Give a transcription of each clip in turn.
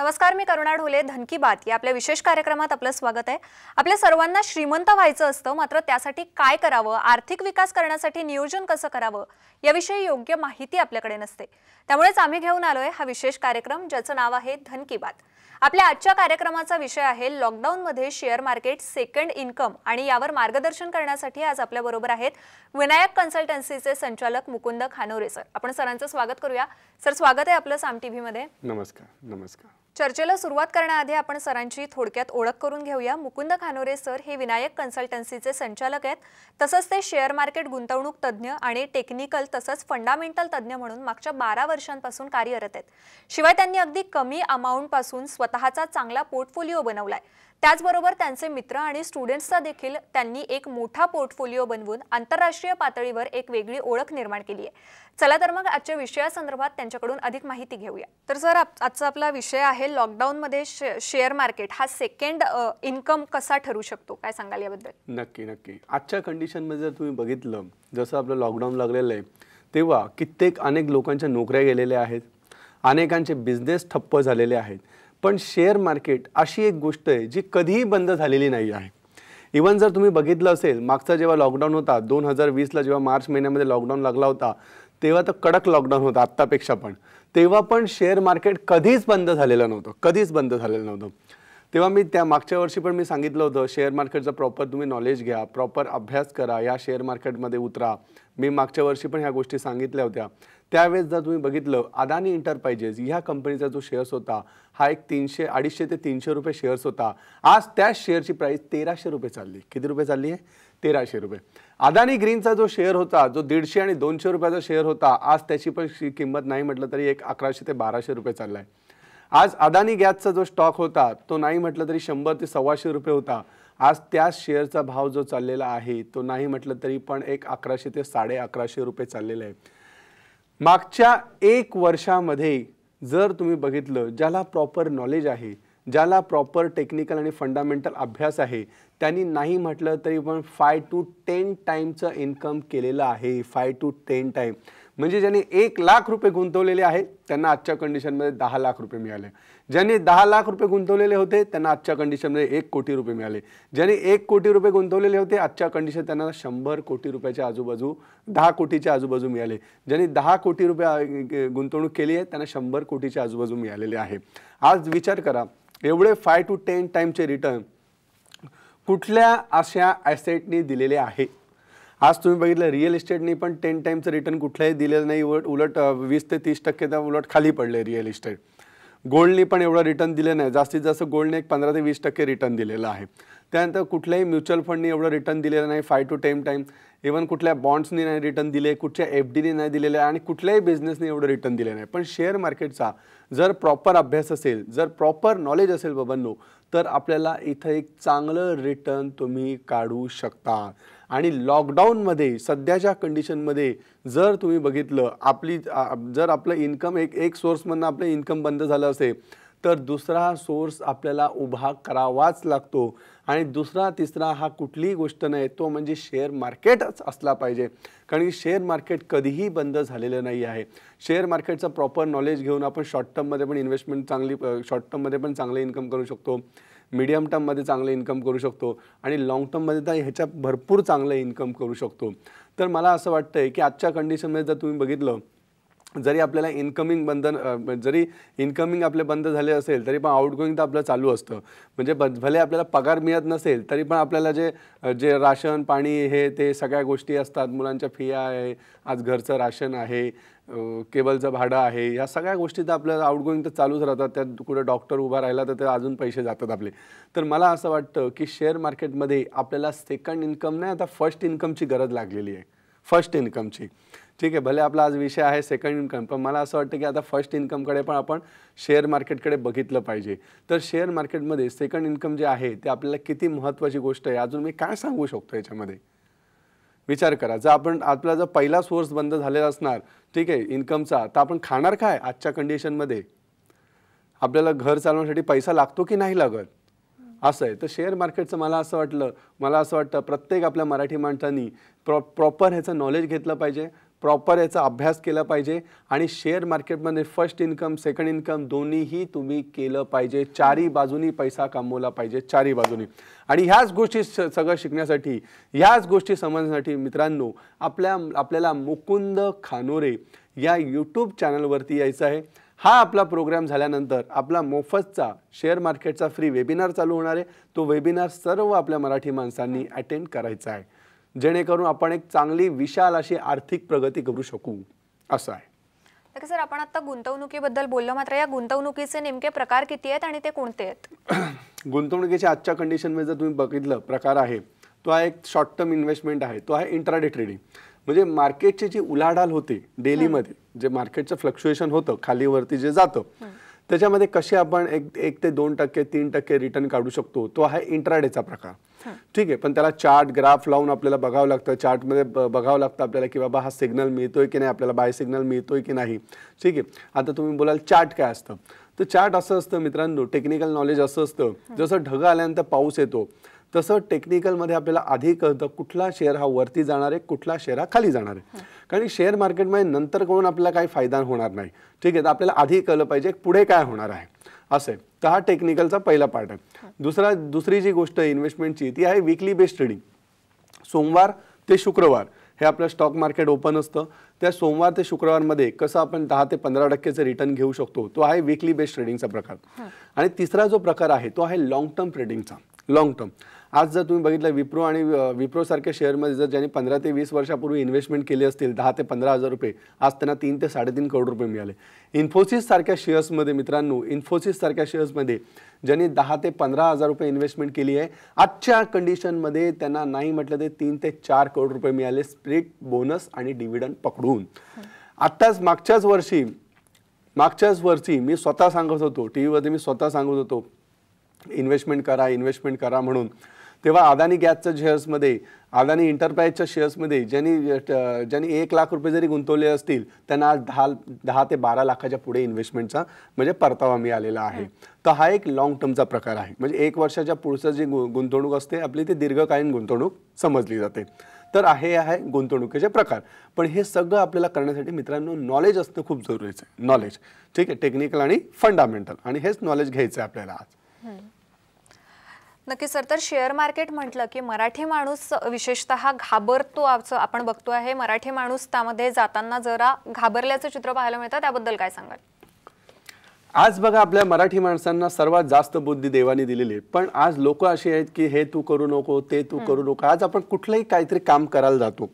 नमस्कार मी करुणा ढोले धनकी बात या आपल्या विशेष कार्यक्रमात आपलं स्वागत आहे आपल्या सर्वांना श्रीमंत व्हायचं असतं मात्र त्यासाठी काय करावं आर्थिक विकास करण्यासाठी नियोजन कसं करावं याविषयी योग्य माहिती आपल्याकडे नसते त्यामुळेच आम्ही घेऊन आलोय हा विशेष कार्यक्रम ज्याचं नाव आहे धन की बात आपल्या आजच्या कार्यक्रमाचा विषय आहे लॉकडाऊन मध्ये शेअर मार्केट सेकंड इन्कम आणि यावर मार्गदर्शन करण्यासाठी आज आपल्या बरोबर आहेत विनायक कन्सल्टन्सीचे संचालक मुकुंद खानोरे सर आपण सरांचं स्वागत करूया सर स्वागत आहे आपलं साम मध्ये नमस्कार नमस्कार चर्चेला सुरुवात करण्याआधी आपण सरांची थोडक्यात ओळख करून घेऊया मुकुंद खानोरे सर हे विनायक कन्सल्टन्सीचे संचालक आहेत तसंच ते शेअर मार्केट गुंतवणूक तज्ज्ञ आणि टेक्निकल तसंच फंडामेंटल तज्ज्ञ म्हणून मागच्या बारा वर्षांपासून कार्यरत आहेत शिवाय त्यांनी अगदी कमी अमाऊंटपासून स्वतःचा चांगला पोर्टफोलिओ बनवलाय त्याचबरोबर त्यांचे मित्र आणि स्टुडंट्सचा देखील त्यांनी एक मोठा पोर्टफोलिओ बनवून आंतरराष्ट्रीय पातळीवर एक वेगळी ओळख निर्माण केली आहे चला तर मग आजच्या विषयासंदर्भात त्यांच्याकडून अधिक माहिती घेऊया तर सर आजचा आपला विषय आहे लॉकडाऊनमध्ये शेअर मार्केट हा सेकंड इन्कम कसा ठरू शकतो काय सांगाल याबद्दल नक्की नक्की आजच्या कंडिशनमध्ये जर तुम्ही बघितलं जसं आपलं लॉकडाऊन लागलेलं आहे तेव्हा कित्येक अनेक लोकांच्या नोकऱ्या गेलेल्या आहेत अनेकांचे बिझनेस ठप्प झालेले आहेत पण शेअर मार्केट अशी एक गोष्ट आहे जी कधीही बंद झालेली नाही आहे इवन जर तुम्ही बघितलं असेल मागचा जेव्हा लॉकडाऊन होता दोन हजार वीसला जेव्हा मार्च महिन्यामध्ये लॉकडाऊन लागला होता तेव्हा तर कडक लॉकडाऊन होता आत्तापेक्षा पण तेव्हा पण शेअर मार्केट कधीच बंद झालेलं नव्हतं कधीच बंद झालेलं नव्हतं तेव्हा मी त्या मागच्या वर्षी पण मी सांगितलं होतं शेअर मार्केटचं प्रॉपर तुम्ही नॉलेज घ्या प्रॉपर अभ्यास करा या शेअर मार्केटमध्ये उतरा मी मागच्या वर्षी पण ह्या गोष्टी सांगितल्या होत्या त्यावेळेस जर तुम्ही बघितलं अदानी इंटरप्राइजेस ह्या कंपनीचा जो शेअर्स होता हा एक तीनशे अडीचशे ते तीनशे रुपये शेअर्स होता आज त्या शेअरची प्राईस तेराशे रुपये चालली किती रुपये चालली आहे तेराशे रुपये अदानी ग्रीनचा जो शेअर होता जो दीडशे आणि दोनशे रुपयाचा शेअर होता आज त्याची पण किंमत नाही म्हटलं तरी एक अकराशे ते बाराशे रुपये चालला आहे आज अदानी गॅसचा जो स्टॉक होता तो नाही म्हटलं तरी शंभर ते सव्वाशे रुपये होता आज त्या शेअरचा भाव जो चाललेला आहे तो नाही म्हटलं तरी पण एक अकराशे ते साडे अकराशे रुपये चाललेला आहे मागच्या एक वर्षामध्ये जर तुम्ही बघितलं ज्याला प्रॉपर नॉलेज आहे ज्याला प्रॉपर टेक्निकल आणि फंडामेंटल अभ्यास आहे त्यांनी नाही म्हटलं तरी पण फाय टू टेन टाईमचं इन्कम केलेलं आहे फाय टू टेन टाईम म्हणजे ज्यांनी एक लाख रुपये गुंतवलेले आहेत त्यांना आजच्या कंडिशनमध्ये दहा लाख रुपये मिळाले ज्यांनी दहा लाख रुपये गुंतवलेले होते त्यांना आजच्या कंडिशनमध्ये एक कोटी रुपये मिळाले ज्यांनी एक कोटी रुपये गुंतवलेले होते आजच्या कंडिशन त्यांना शंभर कोटी रुपयाच्या आजूबाजू दहा कोटीच्या आजूबाजू मिळाले ज्यांनी दहा कोटी रुपये गुंतवणूक केली आहे त्यांना शंभर कोटीच्या आजूबाजू मिळालेले आहे आज विचार करा एवढे फाय टू टेन टाईमचे रिटर्न कुठल्या अशा ॲसेटनी दिलेले आहे आज तुम्ही बघितलं रिअल इस्टेटने पण टेन टाईमचं रिटर्न कुठलंही दिलेलं नाही उलट उलट वीस ते तीस टक्के तर उलट खाली पडले रिअल इस्टेट गोल्डने पण एवढं रिटर्न दिलं नाही जास्तीत जास्त गोल्डने एक पंधरा ते वीस टक्के रिटर्न दिलेलं आहे त्यानंतर कुठल्याही म्युच्युअल फंडने एवढं रिटर्न दिलेलं नाही five to ten time even कुठल्या बॉन्ड्सनी नाही रिटर्न दिले कुठच्या एफ डीने नाही दिलेलं आहे आणि कुठल्याही बिझनेसने एवढं रिटर्न दिले नाही पण शेअर मार्केटचा जर प्रॉपर अभ्यास असेल जर प्रॉपर नॉलेज असेल बाबांनो तर आपल्याला इथं एक चांगलं रिटर्न तुम्ही काढू शकता आणि लॉकडाऊनमध्ये सध्याच्या कंडिशनमध्ये जर तुम्ही बघितलं आपली जर आपलं इन्कम एक एक सोर्समधनं आपलं इन्कम बंद झालं असेल तर दुसरा सोर्स आपल्याला उभा करावाच लागतो आणि दुसरा तिसरा हा कुठलीही गोष्ट नाही तो म्हणजे शेअर मार्केटच असला पाहिजे कारण की शेअर मार्केट कधीही बंद झालेलं नाही आहे शेअर मार्केटचं प्रॉपर नॉलेज घेऊन आपण शॉर्ट टर्ममध्ये पण इन्व्हेस्टमेंट चांगली शॉर्ट टर्ममध्ये पण चांगलं इन्कम करू शकतो मिडियम टर्ममध्ये चांगलं इन्कम करू शकतो आणि लाँग टर्ममध्ये तर ह्याच्यात भरपूर चांगलं इन्कम करू शकतो तर मला असं वाटतं आहे की आजच्या कंडिशनमध्ये जर तुम्ही बघितलं जरी आपल्याला इन्कमिंग बंधन जरी इन्कमिंग आपले बंद झाले असेल तरी पण आउटगोईंग तर आपलं चालू असतं म्हणजे ब भले आपल्याला पगार मिळत नसेल तरी पण आपल्याला जे जे राशन पाणी हे ते सगळ्या गोष्टी असतात मुलांच्या फिया आहे आज घरचं राशन आहे केबलचं भाडं आहे ह्या सगळ्या गोष्टी तर आपल्याला आउटगोईंग तर चालूच राहतात त्यात कुठे डॉक्टर उभा राहिला तर ते अजून पैसे जातात आपले तर मला असं वाटतं की शेअर मार्केटमध्ये आपल्याला सेकंड इन्कम नाही आता फर्स्ट इन्कमची गरज लागलेली आहे फर्स्ट इन्कमची ठीक आहे भले आपला आज विषय आहे सेकंड इन्कम पण मला असं वाटतं की आता फर्स्ट इन्कमकडे पण आपण शेअर मार्केटकडे बघितलं पाहिजे तर शेअर मार्केटमध्ये सेकंड इन्कम जे आहे ते आपल्याला किती महत्त्वाची गोष्ट आहे अजून मी काय सांगू शकतो याच्यामध्ये विचार करा जर आपण आपला जर पहिला सोर्स बंद झालेला असणार ठीक आहे इन्कमचा तर आपण खाणार काय आजच्या कंडिशनमध्ये आपल्याला घर चालवण्यासाठी पैसा लागतो की नाही लागत असं आहे तर शेअर मार्केटचं मला असं वाटलं मला असं वाटतं प्रत्येक आपल्या मराठी माणसांनी प्रॉ प्रॉपर ह्याचं नॉलेज घेतलं पाहिजे प्रॉपर याचा अभ्यास केला पाहिजे आणि शेअर मार्केटमध्ये फर्स्ट इन्कम सेकंड इन्कम दोन्हीही तुम्ही केलं पाहिजे चारी बाजूनी पैसा कमवला पाहिजे चारी बाजूनी आणि ह्याच गोष्टी सगळं शिकण्यासाठी ह्याच गोष्टी समजण्यासाठी मित्रांनो आपल्या आपल्याला मुकुंद खानोरे या यूट्यूब चॅनलवरती यायचं आहे हा आपला प्रोग्राम झाल्यानंतर आपला मोफतचा शेअर मार्केटचा फ्री वेबिनार चालू होणार आहे तो वेबिनार सर्व आपल्या मराठी माणसांनी अटेंड करायचा आहे जेणेकरून आपण एक चांगली विशाल अशी आर्थिक प्रगती करू शकू असं आहे सर आपण आता गुंतवणुकीबद्दल बोललो मात्र या गुंतवणुकीचे नेमके प्रकार किती आहेत आणि ते कोणते आहेत गुंतवणुकीच्या आजच्या कंडिशनमध्ये जर तुम्ही बघितलं प्रकार आहे तो आहे एक शॉर्ट टर्म इन्व्हेस्टमेंट आहे तो आहे इंट्राडे ट्रेडिंग म्हणजे मार्केटची जी उलाढाल होते डेलीमध्ये जे मार्केटचं फ्लक्च्युएशन होतं खालीवरती जे जातं त्याच्यामध्ये कसे आपण एक एक ते दोन टक्के तीन टक्के रिटर्न काढू शकतो तो आहे इंट्राडेचा प्रकार ठीक आहे पण त्याला चार्ट ग्राफ लावून आपल्याला बघावं लागतं चार्टमध्ये बघावं लागतं आपल्याला की बाबा हा सिग्नल मिळतोय की नाही आपल्याला बाय सिग्नल मिळतोय की नाही ठीक आहे आता तुम्ही बोलाल चार्ट काय असतं तर चार्ट असं असतं मित्रांनो टेक्निकल नॉलेज असं असतं जसं ढग आल्यानंतर पाऊस येतो तसं टेक्निकलमध्ये आपल्याला आधी कळतं कुठला शेअर हा वरती जाणार आहे कुठला शेअर हा खाली जाणार आहे कारण शेअर मार्केटमध्ये नंतर कोण आपल्याला काही फायदा होणार नाही ठीक आहे तर आपल्याला आधी कळलं पाहिजे पुढे काय होणार आहे असं आहे तर हा टेक्निकलचा पहिला पार्ट आहे दुसरा दुसरी जी गोष्ट आहे इन्व्हेस्टमेंटची ती आहे विकली बेस्ड ट्रेडिंग सोमवार ते शुक्रवार हे आपलं स्टॉक मार्केट ओपन असतं त्या सोमवार ते शुक्रवारमध्ये कसं आपण दहा ते पंधरा टक्केचं रिटर्न घेऊ शकतो तो आहे विकली बेस्ड ट्रेडिंगचा प्रकार आणि तिसरा जो प्रकार आहे तो आहे लाँग टर्म ट्रेडिंगचा लॉंग टर्म आज जर तुम्ही बघितलं विप्रो आणि विप्रोसारख्या शेअरमध्ये जर ज्यांनी पंधरा ते वीस वर्षापूर्वी इन्व्हेस्टमेंट केली असतील दहा ते पंधरा हजार रुपये आज त्यांना तीन ते साडेतीन करोड रुपये मिळाले इन्फोसिस सारख्या शेअर्समध्ये मित्रांनो इन्फोसिस सारख्या शेअर्समध्ये ज्यांनी दहा ते पंधरा हजार रुपये इन्व्हेस्टमेंट केली आहे आजच्या कंडिशनमध्ये त्यांना नाही म्हटलं ते तीन ते चार करोड रुपये मिळाले स्प्रिट बोनस आणि डिव्हिडंड पकडून आत्ताच मागच्याच वर्षी मागच्याच वर्षी मी स्वतः सांगत होतो टी व्हीवरती मी स्वतः सांगत होतो इन्व्हेस्टमेंट करा इन्व्हेस्टमेंट करा म्हणून तेव्हा अदानी गॅसच्या शेअर्समध्ये अदानी इंटरप्राईजच्या शेअर्समध्ये ज्यांनी ज्यांनी एक लाख रुपये जरी गुंतवले असतील त्यांना आज दहा दहा ते बारा लाखाच्या पुढे इन्व्हेस्टमेंटचा म्हणजे परतावा मिळालेला आहे तर हा एक लॉंग टर्मचा प्रकार आहे म्हणजे एक वर्षाच्या पुढचं जी गुंतवणूक असते आपली ती दीर्घकालीन गुंतवणूक समजली जाते तर आहे आहे गुंतवणुकीचे प्रकार पण हे सगळं आपल्याला करण्यासाठी मित्रांनो नॉलेज असणं खूप जरुरीचं आहे नॉलेज ठीक आहे टेक्निकल आणि फंडामेंटल आणि हेच नॉलेज घ्यायचं आहे आपल्याला आज नक्की सर तर शेअर मार्केट म्हटलं की मराठी माणूस विशेषत घाबरतो आपण बघतो आहे मराठी माणूस त्यामध्ये जाताना जरा घाबरल्याचं चित्र पाहायला मिळतं त्याबद्दल काय सांगाल आज बघा आपल्या मराठी माणसांना सर्वात जास्त बुद्धी देवाने दिलेली आहे पण आज लोक अशी आहेत की हे तू करू नको ते तू करू नको आज आपण कुठलंही काहीतरी काम करायला जातो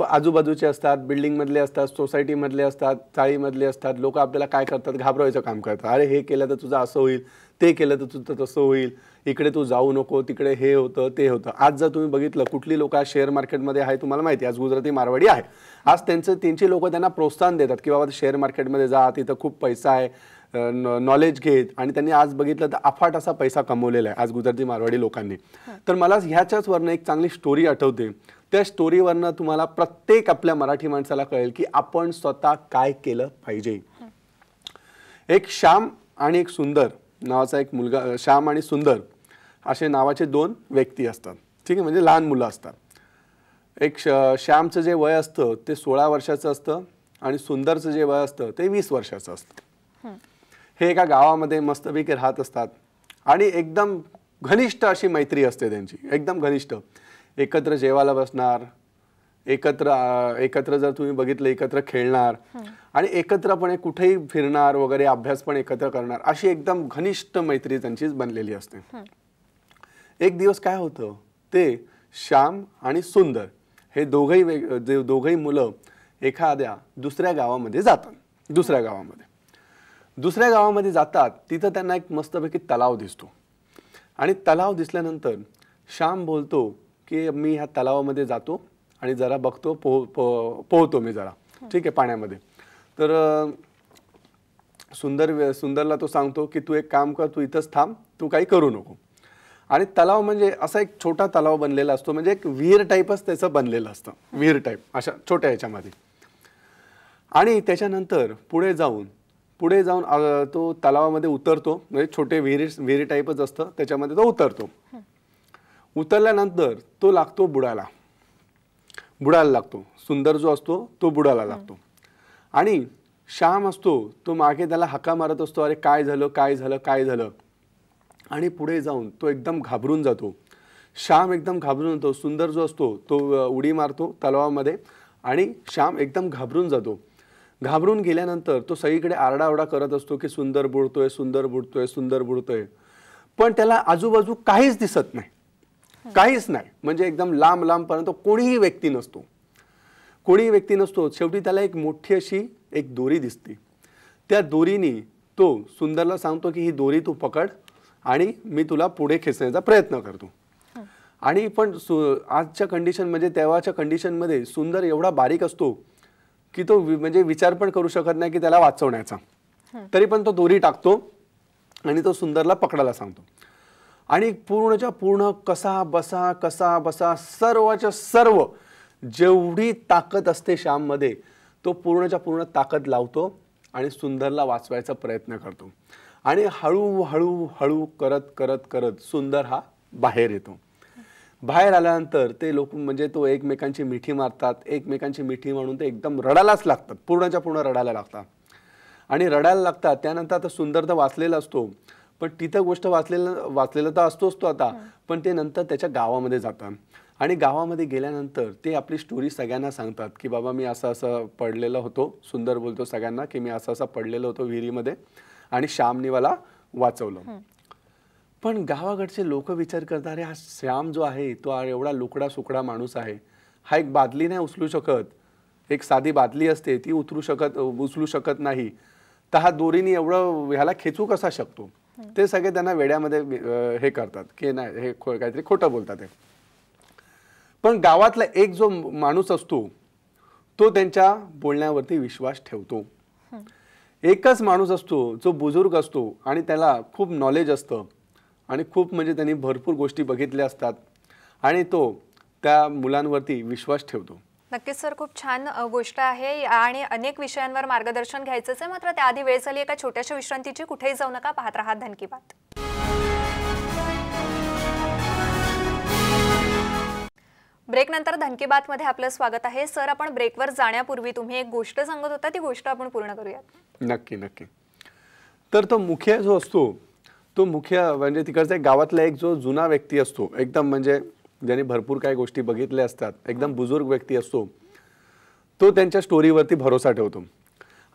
आजूबाजूचे असतात बिल्डिंगमधले असतात सोसायटीमधले असतात चाळीमधले असतात लोक आपल्याला काय करतात घाबरवायचं काम करतात अरे हे केलं तर तुझं असं होईल ते केलं तर तुझं तसं होईल इकडे तू जाऊ नको तिकडे हे होतं ते होतं आज जर तुम्ही बघितलं कुठली लोक आज शेअर मार्केटमध्ये आहे तुम्हाला माहिती आज गुजराती मारवाडी आहे आज त्यांचं त्यांची लोक त्यांना प्रोत्साहन देतात की बाबा शेअर मार्केटमध्ये जा तिथं खूप पैसा आहे नॉलेज घेत आणि त्यांनी आज बघितलं तर अफाट असा पैसा कमवलेला आहे आज गुजराती मारवाडी लोकांनी तर मला ह्याच्याच वरनं एक चांगली स्टोरी आठवते त्या स्टोरीवरनं तुम्हाला प्रत्येक आपल्या मराठी माणसाला कळेल की आपण स्वतः काय केलं पाहिजे एक श्याम आणि एक सुंदर नावाचा एक मुलगा श्याम आणि सुंदर असे नावाचे दोन व्यक्ती असतात ठीक आहे म्हणजे लहान मुलं असतात एक श श्यामचं जे वय असतं ते सोळा वर्षाचं असतं आणि सुंदरचं जे वय असतं ते वीस वर्षाचं असतं हे एका गावामध्ये मस्तपैकी राहत असतात आणि एकदम घनिष्ठ अशी मैत्री असते त्यांची एकदम घनिष्ठ एकत्र जेवायला बसणार एकत्र एकत्र जर तुम्ही बघितलं एकत्र खेळणार आणि एकत्रपणे कुठेही फिरणार वगैरे अभ्यास पण एकत्र करणार अशी एकदम घनिष्ठ मैत्री त्यांचीच बनलेली असते एक दिवस काय होतं ते श्याम आणि सुंदर हे दोघही वेग दोघंही मुलं एखाद्या दुसऱ्या गावामध्ये जातात दुसऱ्या गावामध्ये दुसऱ्या गावामध्ये जातात तिथं त्यांना एक मस्तपैकी तलाव दिसतो आणि तलाव दिसल्यानंतर श्याम बोलतो की मी ह्या तलावामध्ये जातो आणि जरा बघतो पोह पोहतो मी जरा ठीक आहे पाण्यामध्ये तर सुंदर सुंदरला तो सांगतो की तू एक काम कर तू इथंच थांब तू काही करू नको आणि तलाव म्हणजे असा एक छोटा तलाव बनलेला असतो म्हणजे एक विहीर टाईपच त्याचं बनलेलं असतं विहीर टाईप अशा छोट्या याच्यामध्ये आणि त्याच्यानंतर पुढे जाऊन पुढे जाऊन तो तलावामध्ये उतरतो म्हणजे छोटे विहिरी विहिरी टाईपच असतं त्याच्यामध्ये तो उतरतो उतरल्यानंतर तो लागतो बुडाला बुडाला लागतो सुंदर जो असतो तो बुडाला लागतो आणि श्याम असतो तो मागे त्याला हका मारत असतो अरे काय झालं काय झालं काय झालं आणि पुढे जाऊन तो एकदम घाबरून जातो श्याम एकदम घाबरून जातो सुंदर जो असतो तो उडी मारतो तलावामध्ये आणि श्याम एकदम घाबरून जातो घाबरून गेल्यानंतर तो सगळीकडे आरडाओरडा करत असतो की सुंदर बुडतोय सुंदर बुडतोय सुंदर बुडतोय पण त्याला आजूबाजू काहीच दिसत नाही काहीच नाही म्हणजे एकदम लांब लांब पर्यंत कोणीही व्यक्ती नसतो कोणीही व्यक्ती नसतो शेवटी त्याला एक मोठी अशी एक दोरी दिसते त्या दोरीने तो सुंदरला सांगतो की ही दोरी तू पकड आणि मी तुला पुढे खेचण्याचा प्रयत्न करतो आणि पण सु आजच्या कंडिशन म्हणजे तेव्हाच्या कंडिशनमध्ये सुंदर एवढा बारीक असतो की तो म्हणजे विचार पण करू शकत नाही की त्याला वाचवण्याचा तरी पण तो दोरी टाकतो आणि तो सुंदरला पकडायला सांगतो आणि पूर्णच्या पूर्ण कसा बसा कसा बसा सर्वच्या सर्व जेवढी ताकद असते श्याममध्ये तो पूर्णच्या पूर्ण ताकद लावतो आणि सुंदरला वाचवायचा प्रयत्न करतो आणि हळूहळू हळू हळू करत करत करत सुंदर हा बाहेर येतो बाहेर आल्यानंतर ते लोक म्हणजे तो एकमेकांची मिठी मारतात एकमेकांची मिठी म्हणून ते एकदम रडायलाच लागतात पूर्णच्या पूर्ण रडायला लागतात आणि रडायला लागतात त्यानंतर आता सुंदर तर वाचलेला असतो पण तिथं गोष्ट वाचलेलं वाचलेलं तर असतोच तो आता पण ते नंतर त्याच्या गावामध्ये जातात आणि गावामध्ये गेल्यानंतर ते आपली स्टोरी सगळ्यांना सांगतात की बाबा मी असं असं पडलेलं होतो सुंदर बोलतो सगळ्यांना की मी असं असं पडलेलो होतो विहिरीमध्ये आणि श्यामने मला वाचवलं पण गावाकडचे लोक विचार करतात अरे हा श्याम जो आहे तो एवढा लुकडा सुकडा माणूस आहे हा एक बादली नाही उचलू शकत एक साधी बादली असते ती उतरू शकत उचलू शकत नाही तर हा दोरीने एवढं ह्याला खेचू कसा शकतो ते सगळे त्यांना वेड्यामध्ये हे करतात की नाही हे काहीतरी खोटं बोलतात ते पण गावातला एक जो माणूस असतो तो त्यांच्या बोलण्यावरती विश्वास ठेवतो एकच माणूस असतो जो बुजुर्ग असतो आणि त्याला खूप नॉलेज असतं आणि खूप म्हणजे त्यांनी भरपूर गोष्टी बघितल्या असतात आणि तो त्या मुलांवरती विश्वास ठेवतो नक्कीच सर खूप छान गोष्ट आहे आणि अनेक विषयांवर मार्गदर्शन घ्यायचं आहे मात्र त्याआधी वेळ झाली एका छोट्याशा विश्रांतीची कुठेही जाऊ नका पाहत राहा धनकी बात ब्रेकनंतर धनकी मध्ये आपलं स्वागत आहे सर आपण ब्रेकवर जाण्यापूर्वी तुम्ही एक गोष्ट सांगत होता ती गोष्ट आपण पूर्ण करूयात नक्की नक्की तर तो मुख्य जो असतो तो मुख्य म्हणजे तिकडचा गावातला एक जो जुना व्यक्ती असतो एकदम म्हणजे ज्याने भरपूर काही गोष्टी बघितल्या असतात एकदम बुजुर्ग व्यक्ती असतो तो त्यांच्या स्टोरीवरती भरोसा ठेवतो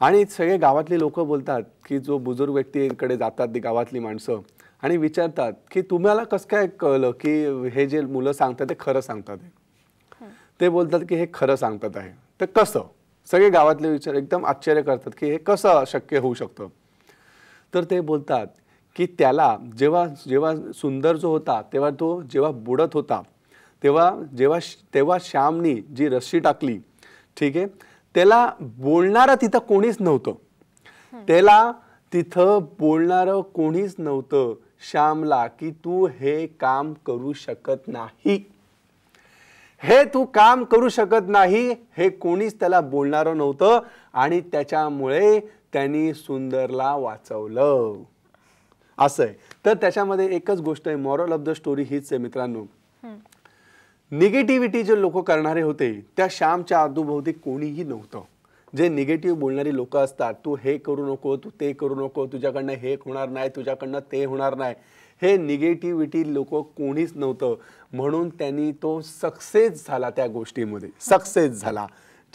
आणि सगळे गावातले लोक बोलतात की जो बुजुर्ग व्यक्तीकडे जातात ती गावातली माणसं आणि विचारतात की तुम्हाला कसं काय कळलं की हे जे मुलं सांगतात ते खरं सांगतात ते बोलतात की हे खरं सांगतात आहे तर कसं सगळे गावातले विचार एकदम आश्चर्य करतात की हे कसं शक्य होऊ शकतं तर ते बोलतात की त्याला जेव्हा जेव्हा सुंदर जो होता तेव्हा तो जेव्हा बुडत होता तेव्हा जेव्हा तेव्हा श्यामनी जी रस्सी टाकली ठीक आहे त्याला बोलणार तिथं कोणीच नव्हतं त्याला तिथं बोलणार कोणीच नव्हतं श्यामला की तू हे काम करू शकत नाही हे तू काम करू शकत नाही हे कोणीच त्याला बोलणार नव्हतं आणि त्याच्यामुळे त्यांनी सुंदरला वाचवलं असं आहे तर त्याच्यामध्ये एकच गोष्ट आहे मॉरल ऑफ द स्टोरी हीच आहे मित्रांनो निगेटिव्हिटी जे लोक करणारे होते त्या श्यामच्या आदूभोवती कोणीही नव्हतं जे निगेटिव्ह बोलणारी लोक असतात तू हे करू नको तू ते करू नको तुझ्याकडनं हे होणार नाही तुझ्याकडनं ते होणार नाही हे निगेटिव्हिटी लोक कोणीच नव्हतं म्हणून त्यांनी तो सक्सेस झाला त्या गोष्टीमध्ये सक्सेस झाला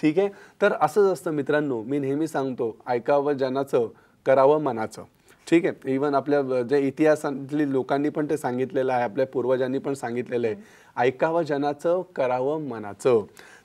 ठीक आहे तर असंच असतं मित्रांनो मी नेहमी सांगतो ऐकावं जनाचं करावं मनाचं ठीक आहे इवन आपल्या जे इतिहासातली लोकांनी पण ते सांगितलेलं आहे आपल्या पूर्वजांनी पण सांगितलेलं आहे ऐकावं जनाचं करावं मनाचं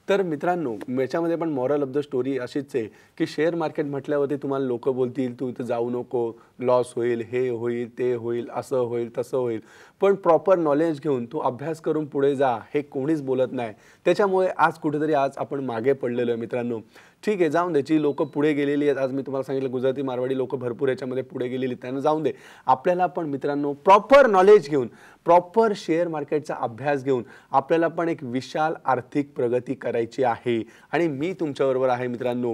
तर मित्रांनो याच्यामध्ये पण मॉरल ऑफ द स्टोरी अशीच आहे की शेअर मार्केट म्हटल्यावरती तुम्हाला लोक बोलतील तू इथं जाऊ नको लॉस होईल हे होईल ते होईल असं होईल तसं होईल पण प्रॉपर नॉलेज घेऊन तू अभ्यास करून पुढे जा हे कोणीच बोलत नाही त्याच्यामुळे आज कुठेतरी आज आपण मागे पडलेलो आहे मित्रांनो ठीक आहे जाऊन दे जी लोकं पुढे गेलेली आहेत आज मी तुम्हाला सांगितलं गुजराती मारवाडी लोकं भरपूर याच्यामध्ये पुढे गेलेली त्यांना जाऊन दे आपल्याला पण मित्रांनो प्रॉपर नॉलेज घेऊन प्रॉपर शेअर मार्केटचा अभ्यास घेऊन आपल्याला पण एक विशाल आर्थिक प्रगती करायची आहे आणि मी तुमच्याबरोबर आहे मित्रांनो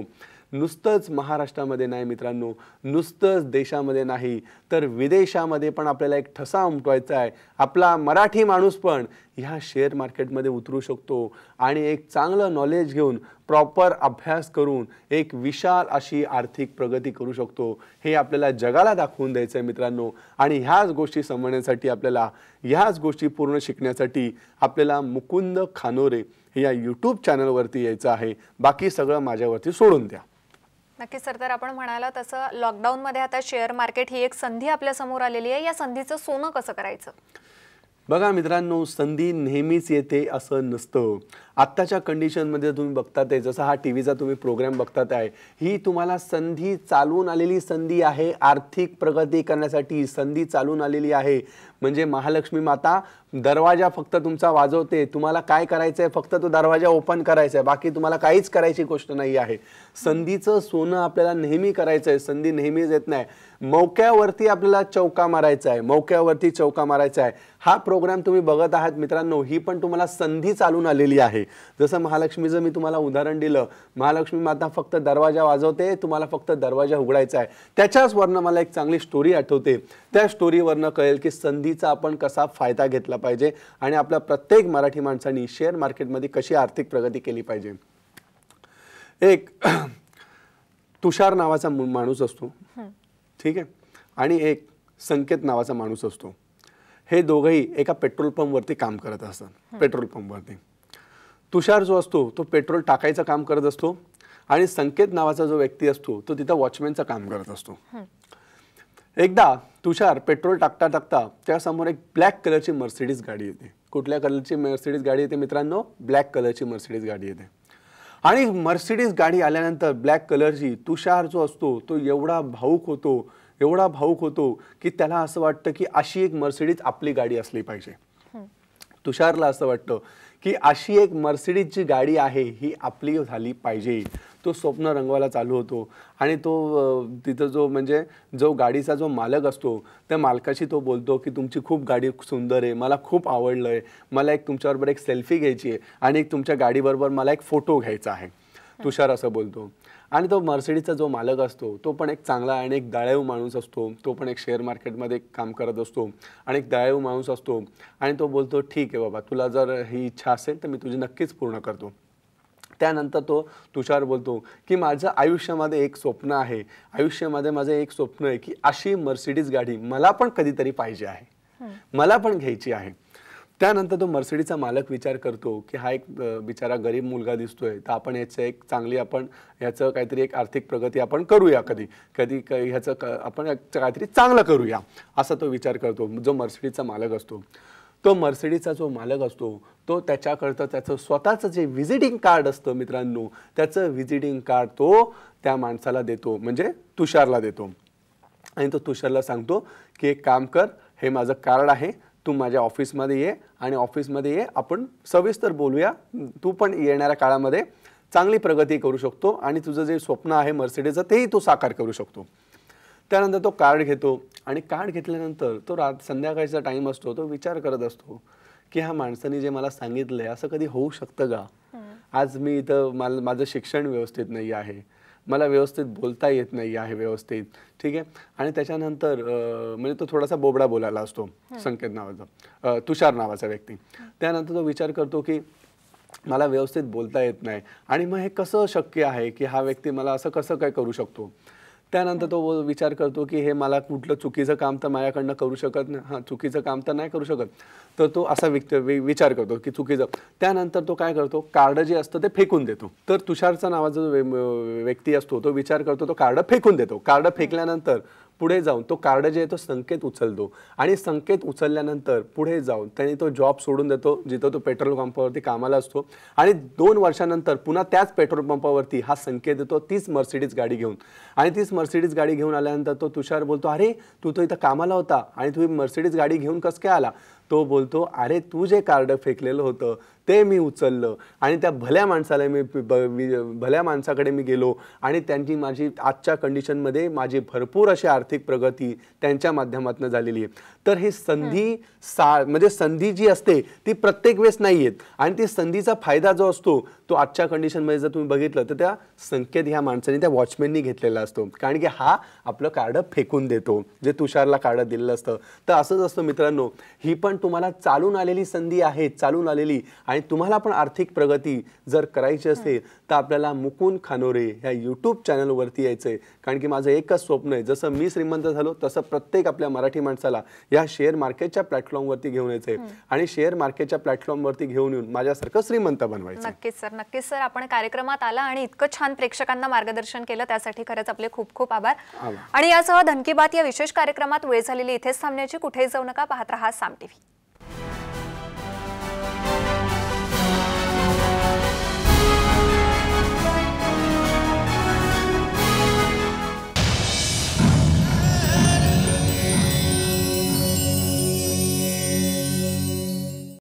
नुसतंच महाराष्ट्रामध्ये नाही मित्रांनो नुसतंच देशामध्ये नाही तर विदेशामध्ये पण आपल्याला एक ठसा उमटवायचा आहे आपला मराठी माणूस पण ह्या शेअर मार्केटमध्ये उतरू शकतो आणि एक चांगलं नॉलेज घेऊन प्रॉपर अभ्यास करून एक विशाल अशी आर्थिक प्रगती करू शकतो हे आपल्याला जगाला दाखवून द्यायचं आहे मित्रांनो आणि ह्याच गोष्टी समजण्यासाठी आपल्याला ह्याच गोष्टी पूर्ण शिकण्यासाठी आपल्याला मुकुंद खानोरे या यूट्यूब चॅनलवरती यायचं आहे बाकी सगळं माझ्यावरती सोडून द्या नक्कीच सर तर आपण म्हणाला तसं मध्ये आता शेअर मार्केट ही एक संधी आपल्या समोर आलेली आहे या संधीचं सोनं कसं करायचं बघा मित्रांनो संधी नेहमीच येते असं नसतं आत्ताच्या कंडिशनमध्ये तुम्ही बघताय जसं हा टी व्हीचा तुम्ही प्रोग्राम बघतात आहे ही तुम्हाला संधी चालून आलेली संधी आहे आर्थिक प्रगती करण्यासाठी संधी चालून आलेली आहे म्हणजे महालक्ष्मी माता दरवाजा फक्त तुमचा वाजवते तुम्हाला काय करायचं आहे फक्त तो दरवाजा ओपन करायचा आहे बाकी तुम्हाला काहीच करायची गोष्ट नाही आहे संधीचं सोनं आपल्याला नेहमी करायचं आहे संधी नेहमीच येत नाही मौक्यावरती आपल्याला चौका मारायचा आहे मौक्यावरती चौका मारायचा आहे हा प्रोग्राम तुम्ही बघत आहात मित्रांनो ही पण तुम्हाला संधी चालून आलेली आहे जसं महालक्ष्मीचं मी तुम्हाला उदाहरण दिलं महालक्ष्मी माता फक्त दरवाजा वाजवते तुम्हाला फक्त दरवाजा उघडायचा आहे त्याच्याच वरनं मला एक चांगली स्टोरी आठवते त्या स्टोरीवरनं कळेल की संधीचा आपण कसा फायदा घेतला पाहिजे आणि आपल्या प्रत्येक मराठी माणसांनी शेअर मार्केटमध्ये कशी आर्थिक प्रगती केली पाहिजे एक तुषार नावाचा माणूस असतो ठीक आहे आणि एक संकेत नावाचा माणूस असतो हे दोघंही एका पेट्रोल पंपवरती काम करत असतात पेट्रोल पंपवरती तुषार जो असतो तो पेट्रोल टाकायचं काम करत असतो आणि संकेत नावाचा जो व्यक्ती असतो तो तिथं वॉचमॅनचं काम करत असतो एकदा तुषार पेट्रोल टाकता टाकता समोर एक ब्लॅक कलरची मर्सिडीज गाडी येते कुठल्या कलरची मर्सिडीज गाडी येते मित्रांनो ब्लॅक कलरची मर्सिडीज गाडी येते आणि मर्सिडीज गाडी आल्यानंतर ब्लॅक कलरची तुषार जो असतो तो एवढा भाऊक होतो एवढा भाऊक होतो की त्याला असं वाटतं की अशी एक मर्सिडीज आपली गाडी असली पाहिजे तुषारला असं वाटतं की अशी एक मर्सिडीजची गाडी आहे ही आपली झाली पाहिजे तो स्वप्न रंगवायला चालू होतो आणि तो तिथं जो म्हणजे जो गाडीचा जो मालक असतो त्या मालकाशी तो बोलतो की तुमची खूप गाडी सुंदर आहे मला खूप आवडलं आहे मला एक तुमच्याबरोबर एक सेल्फी घ्यायची आहे आणि एक तुमच्या गाडीबरोबर मला एक फोटो घ्यायचा आहे तुषार असं बोलतो आणि तो मर्सिडीचा जो मालक असतो तो पण एक चांगला आणि एक दळायू माणूस असतो तो पण एक शेअर मार्केटमध्ये काम करत असतो आणि एक दळायू माणूस असतो आणि तो बोलतो ठीक आहे बाबा तुला जर ही इच्छा असेल तर मी तुझी नक्कीच पूर्ण करतो त्यानंतर तो तुषार बोलतो की माझं आयुष्यामध्ये एक स्वप्न आहे आयुष्यामध्ये माझं एक स्वप्न आहे की अशी मर्सिडीज गाडी मला पण कधीतरी पाहिजे आहे मला पण घ्यायची आहे त्यानंतर तो मर्सिडीजचा मालक विचार करतो की हा एक बिचारा गरीब मुलगा दिसतोय तर आपण याचं एक चांगली आपण याचं काहीतरी एक आर्थिक प्रगती आपण करूया कधी कधी ह्याचं आपण काहीतरी चांगलं करूया असा तो विचार करतो जो मर्सिडीजचा मालक असतो तो मर्सिडीजचा जो मालक असतो तो त्याच्याकडचं त्याचं स्वतःचं जे व्हिजिटिंग कार्ड असतं मित्रांनो त्याचं व्हिजिटिंग कार्ड तो त्या माणसाला देतो म्हणजे तुषारला देतो आणि तो तुषारला सांगतो की एक काम कर हे माझं कार्ड आहे तू माझ्या ऑफिसमध्ये ये आणि ऑफिसमध्ये ये आपण सविस्तर बोलूया तू पण येणाऱ्या काळामध्ये चांगली प्रगती करू शकतो आणि तुझं जे स्वप्न आहे मर्सिडीचं तेही तू साकार करू शकतो त्यानंतर तो कार्ड घेतो आणि कार्ड घेतल्यानंतर तो रात संध्याकाळचा टाईम असतो तो विचार करत असतो की ह्या माणसाने जे मला सांगितलंय असं कधी होऊ शकतं का आज मी इथं माझं शिक्षण व्यवस्थित नाही आहे मला व्यवस्थित बोलता येत नाही आहे व्यवस्थित ठीक आहे आणि त्याच्यानंतर म्हणजे तो थोडासा बोबडा बोलायला असतो संकेत नावाचा तुषार नावाचा व्यक्ती त्यानंतर तो विचार करतो की मला व्यवस्थित बोलता येत नाही आणि मग हे कसं शक्य आहे की हा व्यक्ती मला असं कसं काय करू शकतो त्यानंतर तो विचार करतो की हे मला कुठलं चुकीचं काम तर माझ्याकडनं करू शकत नाही हां चुकीचं काम तर नाही करू शकत तर तो असा विक विचार करतो की चुकीचं त्यानंतर तो काय करतो कार्ड जे असतं ते फेकून देतो तर तुषारचा नावाचा जो व्यक्ती असतो तो विचार करतो तो कार्ड फेकून देतो कार्ड फेकल्यानंतर पुढे जाऊन तो कार्ड जे आहे तो संकेत उचलतो आणि संकेत उचलल्यानंतर पुढे जाऊन त्यांनी तो जॉब सोडून देतो जिथं तो पेट्रोल पंपावरती कामाला असतो आणि दोन वर्षानंतर पुन्हा त्याच पेट्रोल पंपावरती हा संकेत देतो तीच मर्सिडीज गाडी घेऊन आणि तीच मर्सिडीज गाडी घेऊन आल्यानंतर तो तुषार बोलतो अरे तू तो इथं कामाला होता आणि तुम्ही मर्सिडीज गाडी घेऊन कस काय आला तो बोलतो अरे तू जे कार्ड फेकलेलं होतं ते मी उचललं आणि त्या भल्या माणसाला मी भल्या माणसाकडे मी गेलो आणि त्यांची माझी आजच्या कंडिशनमध्ये माझी भरपूर अशी आर्थिक प्रगती त्यांच्या माध्यमातून झालेली आहे तर ही संधी सा म्हणजे संधी जी असते ती प्रत्येक वेळेस नाही आहेत आणि ती संधीचा फायदा जो असतो तो आजच्या कंडिशनमध्ये जर तुम्ही बघितलं तर त्या संकेत ह्या माणसाने त्या वॉचमॅननी घेतलेला असतो कारण की हा आपलं कार्ड फेकून देतो जे तुषारला कार्ड दिलेलं असतं तर असंच असतं मित्रांनो ही पण पण तुम्हाला चालून आलेली संधी आहे चालून आलेली आणि तुम्हाला पण आर्थिक प्रगती जर करायची असेल तर आपल्याला मुकुंद खानोरे ह्या यूट्यूब चॅनलवरती यायचं आहे कारण की माझं एकच स्वप्न आहे जसं मी श्रीमंत झालो तसं प्रत्येक आपल्या मराठी माणसाला या शेअर मार्केटच्या प्लॅटफॉर्मवरती घेऊन यायचं आहे आणि शेअर मार्केटच्या प्लॅटफॉर्मवरती घेऊन येऊन माझ्यासारखं श्रीमंत बनवायचं नक्कीच सर नक्कीच सर आपण कार्यक्रमात आला आणि इतकं छान प्रेक्षकांना मार्गदर्शन केलं त्यासाठी खरंच आपले खूप खूप आभार आणि यासह धनकी बात या विशेष कार्यक्रमात वेळ झालेली इथेच थांबण्याची कुठेही जाऊ नका पाहत रहा साम टीव्ही